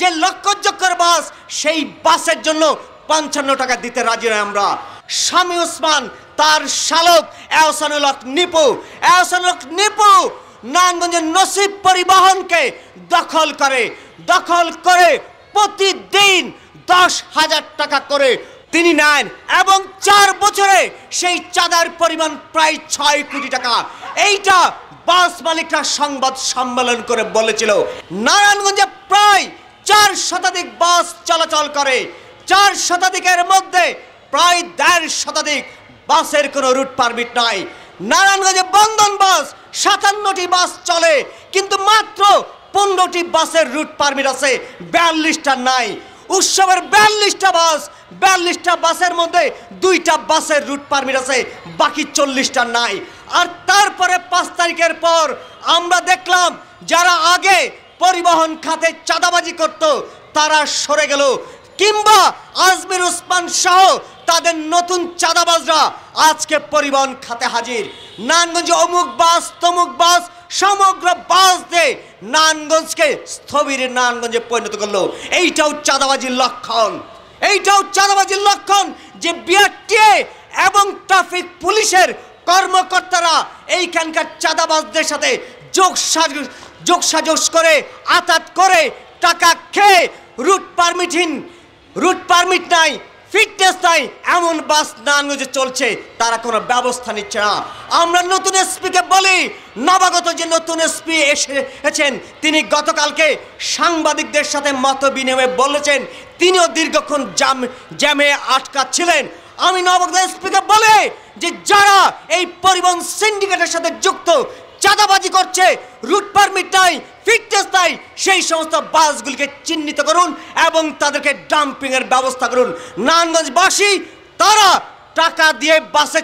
যে লক্ষ চক্কর বাস সেই বাসের জন্য পঞ্চান্ন টাকা দিতে রাজি নয় আমরা স্বামী উসমান তার শালক এহসানুলক নিপু এহসানুলক নিপু নারায়ণগঞ্জের নসিব পরিবহনকে দখল করে দখল করে প্রতিদিন দশ হাজার টাকা করে তিনি নেন এবং চার বছরে সেই চাঁদার পরিমাণ প্রায় ছয় কোটি টাকা এইটা বাস মালিকরা সংবাদ সম্মেলন করে বলেছিল নারায়ণগঞ্জে প্রায় চার শতাধিক বাস চলাচল করে চার শতাধিকের মধ্যে প্রায় দেড় শতাধিক বাসের কোনো রুট পারমিট নাই নারায়ণগঞ্জে বন্ধন বাস সাতান্নটি বাস চলে কিন্তু মাত্র পনেরোটি বাসের রুট পারমিট আছে বিয়াল্লিশটা নাই উৎসবের বিয়াল্লিশটা বাস বিয়াল্লিশটা বাসের মধ্যে দুইটা বাসের রুট পারমিট আছে বাকি চল্লিশটা নাই আর তারপরে পাঁচ তারিখের পর আমরা দেখলাম যারা আগে পরিবহন খাতে চাঁদাবাজি করত তারা সরে গেল কিংবা আজমির উসমান সহ তাদের নতুন চাঁদাবাজরা আজকে পরিবহন খাতে হাজির নানগঞ্জ অমুক বাস তমুক বাস সমগ্র বাস দিয়ে নানগঞ্জকে স্থবির নানগঞ্জে পরিণত করলো এইটাও চাঁদাবাজির লক্ষণ এইটাও চাঁদাবাজির লক্ষণ যে বিআরটিএ এবং ট্রাফিক পুলিশের কর্মকর্তারা এইখানকার চাঁদাবাজদের সাথে যোগ যোগসাজস করে আতাত করে টাকা খেয়ে রুট পারমিটহীন রুট পারমিট নাই ফিটনেস নাই এমন বাস যে চলছে তারা কোনো ব্যবস্থা নিচ্ছে না আমরা নতুন এসপিকে বলি নবাগত যে নতুন এসপি এসেছেন তিনি গতকালকে সাংবাদিকদের সাথে মত বিনিময়ে বলেছেন তিনিও দীর্ঘক্ষণ জাম জ্যামে আটকাচ্ছিলেন আমি নবাগত এসপিকে বলে যে যারা এই পরিবহন সিন্ডিকেটের সাথে যুক্ত চাঁদাবাজি করছে রুট পারমিট নাই ফিটনেস নাই সেই সমস্ত বাসগুলিকে চিহ্নিত করুন এবং তাদেরকে ডাম্পিংয়ের ব্যবস্থা করুন নারায়ণগঞ্জবাসী তারা টাকা দিয়ে বাসে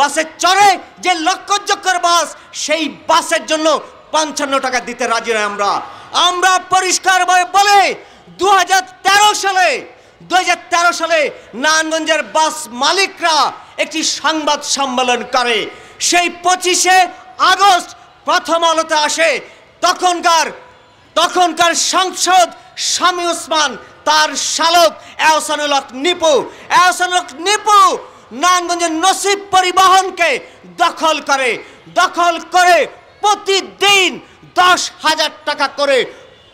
বাসে চড়ে যে লক্ষযোগ্যর বাস সেই বাসের জন্য পঞ্চান্ন টাকা দিতে রাজি নয় আমরা আমরা পরিষ্কারভাবে বলে দু সালে দু সালে নারায়ণগঞ্জের বাস মালিকরা একটি সংবাদ সম্মেলন করে সেই পঁচিশে আগস্ট প্রথম আলোতে আসে তখনকার তখনকার সাংসদ স্বামী ওসমান তার শালক এহসানুল হক নিপু এহসানুল হক নিপু নারায়ণগঞ্জের নসিব পরিবহনকে দখল করে দখল করে প্রতিদিন দশ হাজার টাকা করে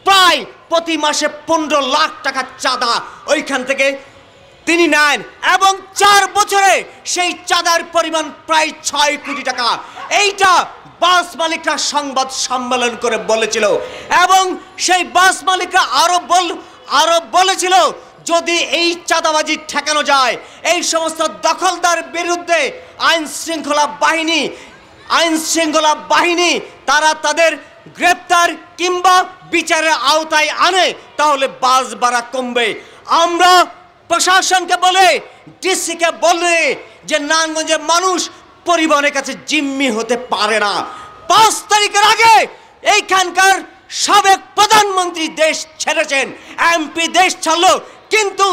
প্রায় প্রতি মাসে পনেরো লাখ টাকা চাঁদা ওইখান থেকে তিনি নেন এবং চার বছরে সেই চাঁদার পরিমাণ প্রায় ছয় কোটি টাকা এইটা বাস মালিকরা সংবাদ সম্মেলন করে বলেছিল এবং সেই বাস মালিকরা আরো বল আরো বলেছিল যদি এই চাঁদাবাজি ঠেকানো যায় এই সমস্ত দখলদার বিরুদ্ধে আইন শৃঙ্খলা বাহিনী আইন শৃঙ্খলা বাহিনী তারা তাদের গ্রেপ্তার কিংবা বিচারের আওতায় আনে তাহলে বাস ভাড়া কমবে আমরা প্রশাসনকে বলে ডিসিকে বলে যে নারায়ণগঞ্জের মানুষ পরিবারের কাছে জিম্মি হতে পারে না পাঁচ তারিখের আগে এইখানকার সাবেক প্রধানমন্ত্রী দেশ ছেড়েছেন এমপি দেশ ছাড়লো কিন্তু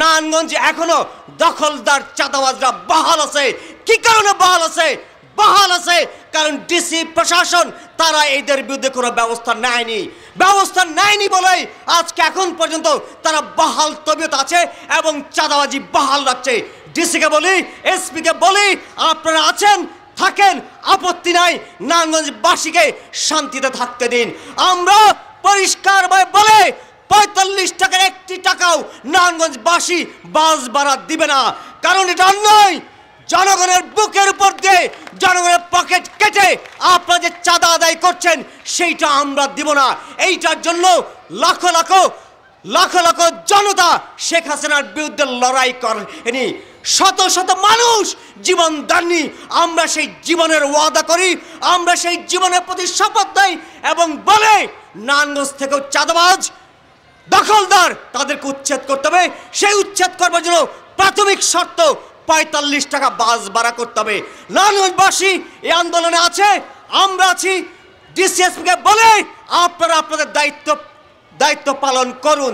নারায়ণগঞ্জে এখনো দখলদার চাঁদাবাজরা বহাল আছে কি কারণে বহাল আছে বহাল আছে কারণ ডিসি প্রশাসন তারা এদের বিরুদ্ধে কোনো ব্যবস্থা নেয়নি ব্যবস্থা নেয়নি বলেই আজকে এখন পর্যন্ত তারা বহাল তবিয়ত আছে এবং চাঁদাবাজি বহাল রাখছে ডিসিকে বলি এসপিকে বলি আপনারা আছেন থাকেন আপত্তি নাই নারায়ণগঞ্জবাসীকে শান্তিতে থাকতে দিন আমরা পরিষ্কারভাবে বলে পঁয়তাল্লিশ টাকার একটি টাকাও নারায়ণগঞ্জবাসী বাস ভাড়া দিবে না কারণ এটা অন্যায় জনগণের বুকের উপর দিয়ে জনগণের পকেট কেটে আপনারা যে চাঁদা আদায় করছেন সেইটা আমরা দিব না এইটার জন্য লাখো লাখো লক্ষ লক্ষ জনতা শেখ হাসিনার বিরুদ্ধে লড়াই করেনি শত শত মানুষ জীবন দাননি আমরা সেই জীবনের ওয়াদা করি আমরা সেই জীবনের প্রতি শপথ নেই এবং বলে নানগঞ্জ থেকেও চাঁদাবাজ দখলদার তাদেরকে উচ্ছেদ করতে হবে সেই উচ্ছেদ করবার জন্য প্রাথমিক শর্ত পঁয়তাল্লিশ টাকা বাস ভাড়া করতে হবে নানগঞ্জবাসী এই আন্দোলনে আছে আমরা আছি ডিসিএসপিকে বলে আপনারা আপনাদের দায়িত্ব দায়িত্ব পালন করুন